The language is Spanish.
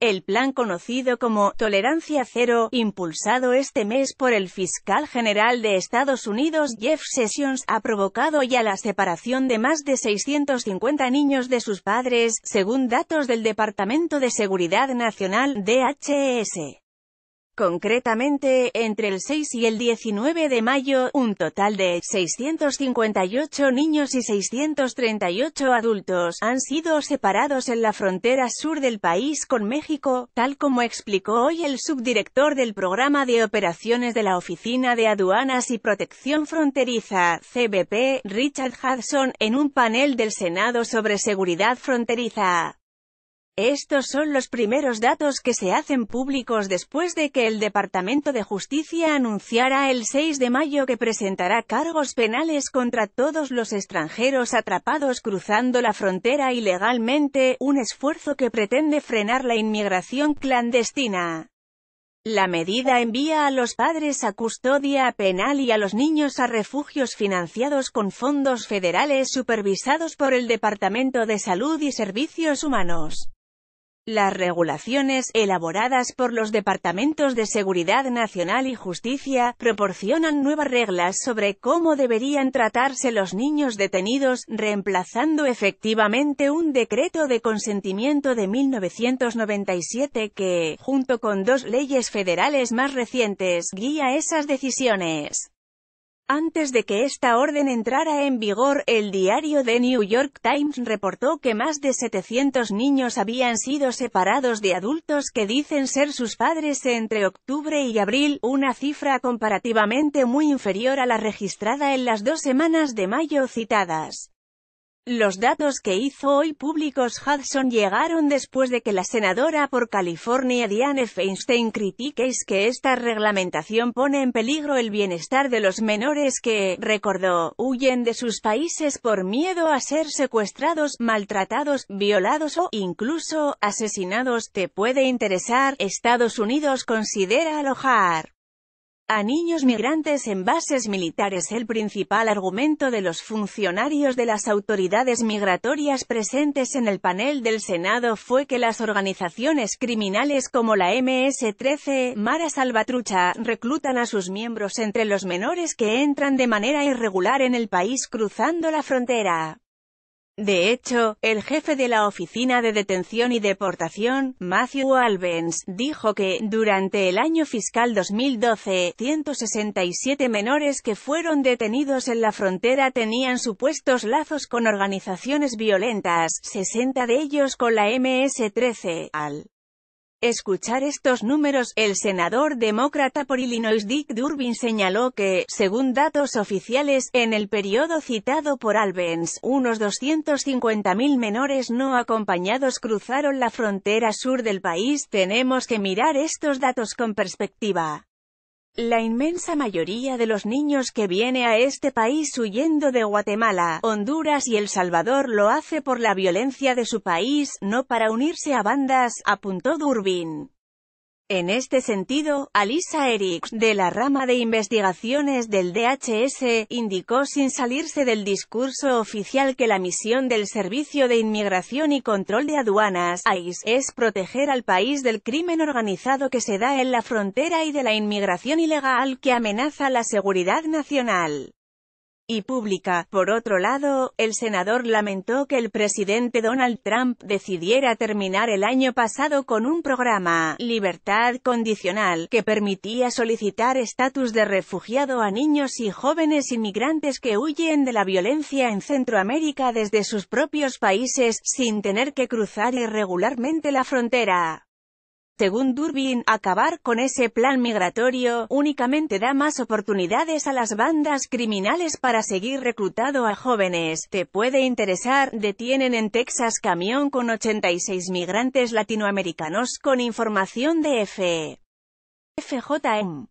El plan conocido como Tolerancia Cero, impulsado este mes por el fiscal general de Estados Unidos Jeff Sessions, ha provocado ya la separación de más de 650 niños de sus padres, según datos del Departamento de Seguridad Nacional, DHS. Concretamente, entre el 6 y el 19 de mayo, un total de 658 niños y 638 adultos han sido separados en la frontera sur del país con México, tal como explicó hoy el subdirector del Programa de Operaciones de la Oficina de Aduanas y Protección Fronteriza, CBP, Richard Hudson, en un panel del Senado sobre seguridad fronteriza. Estos son los primeros datos que se hacen públicos después de que el Departamento de Justicia anunciara el 6 de mayo que presentará cargos penales contra todos los extranjeros atrapados cruzando la frontera ilegalmente, un esfuerzo que pretende frenar la inmigración clandestina. La medida envía a los padres a custodia penal y a los niños a refugios financiados con fondos federales supervisados por el Departamento de Salud y Servicios Humanos. Las regulaciones, elaboradas por los Departamentos de Seguridad Nacional y Justicia, proporcionan nuevas reglas sobre cómo deberían tratarse los niños detenidos, reemplazando efectivamente un decreto de consentimiento de 1997 que, junto con dos leyes federales más recientes, guía esas decisiones. Antes de que esta orden entrara en vigor, el diario The New York Times reportó que más de 700 niños habían sido separados de adultos que dicen ser sus padres entre octubre y abril, una cifra comparativamente muy inferior a la registrada en las dos semanas de mayo citadas. Los datos que hizo hoy públicos Hudson llegaron después de que la senadora por California Diane Feinstein critiqueis que esta reglamentación pone en peligro el bienestar de los menores que, recordó, huyen de sus países por miedo a ser secuestrados, maltratados, violados o, incluso, asesinados. ¿Te puede interesar? Estados Unidos considera alojar a niños migrantes en bases militares. El principal argumento de los funcionarios de las autoridades migratorias presentes en el panel del Senado fue que las organizaciones criminales como la MS-13, Mara Salvatrucha, reclutan a sus miembros entre los menores que entran de manera irregular en el país cruzando la frontera. De hecho, el jefe de la Oficina de Detención y Deportación, Matthew Albens, dijo que, durante el año fiscal 2012, 167 menores que fueron detenidos en la frontera tenían supuestos lazos con organizaciones violentas, 60 de ellos con la MS-13, al escuchar estos números, el senador demócrata por Illinois Dick Durbin señaló que, según datos oficiales, en el periodo citado por Albens, unos 250.000 menores no acompañados cruzaron la frontera sur del país. Tenemos que mirar estos datos con perspectiva. La inmensa mayoría de los niños que viene a este país huyendo de Guatemala, Honduras y El Salvador lo hace por la violencia de su país, no para unirse a bandas, apuntó Durbin. En este sentido, Alisa Eriks, de la rama de investigaciones del DHS, indicó sin salirse del discurso oficial que la misión del Servicio de Inmigración y Control de Aduanas, AIS, es proteger al país del crimen organizado que se da en la frontera y de la inmigración ilegal que amenaza la seguridad nacional y pública. Por otro lado, el senador lamentó que el presidente Donald Trump decidiera terminar el año pasado con un programa, libertad condicional, que permitía solicitar estatus de refugiado a niños y jóvenes inmigrantes que huyen de la violencia en Centroamérica desde sus propios países, sin tener que cruzar irregularmente la frontera. Según Durbin, acabar con ese plan migratorio únicamente da más oportunidades a las bandas criminales para seguir reclutado a jóvenes. Te puede interesar, detienen en Texas camión con 86 migrantes latinoamericanos con información de F. FJM.